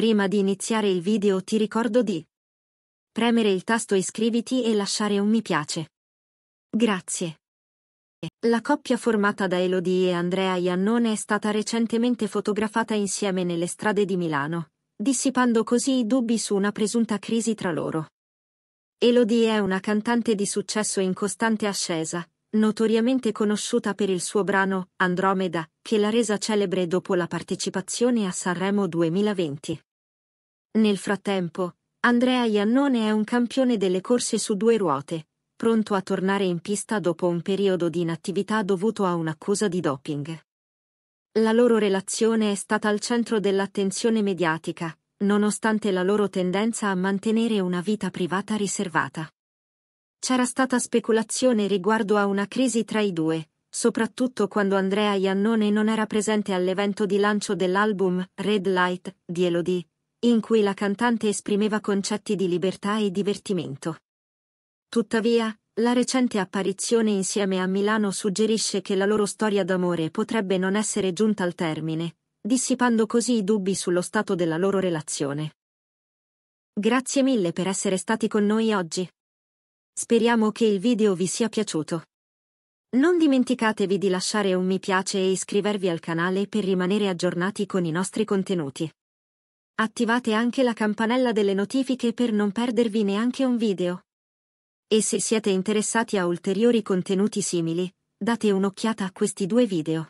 Prima di iniziare il video ti ricordo di premere il tasto iscriviti e lasciare un mi piace. Grazie. La coppia formata da Elodie e Andrea Iannone è stata recentemente fotografata insieme nelle strade di Milano, dissipando così i dubbi su una presunta crisi tra loro. Elodie è una cantante di successo in costante ascesa, notoriamente conosciuta per il suo brano Andromeda, che l'ha resa celebre dopo la partecipazione a Sanremo 2020. Nel frattempo, Andrea Iannone è un campione delle corse su due ruote, pronto a tornare in pista dopo un periodo di inattività dovuto a un'accusa di doping. La loro relazione è stata al centro dell'attenzione mediatica, nonostante la loro tendenza a mantenere una vita privata riservata. C'era stata speculazione riguardo a una crisi tra i due, soprattutto quando Andrea Iannone non era presente all'evento di lancio dell'album Red Light di Elodie, in cui la cantante esprimeva concetti di libertà e divertimento. Tuttavia, la recente apparizione insieme a Milano suggerisce che la loro storia d'amore potrebbe non essere giunta al termine, dissipando così i dubbi sullo stato della loro relazione. Grazie mille per essere stati con noi oggi. Speriamo che il video vi sia piaciuto. Non dimenticatevi di lasciare un mi piace e iscrivervi al canale per rimanere aggiornati con i nostri contenuti. Attivate anche la campanella delle notifiche per non perdervi neanche un video. E se siete interessati a ulteriori contenuti simili, date un'occhiata a questi due video.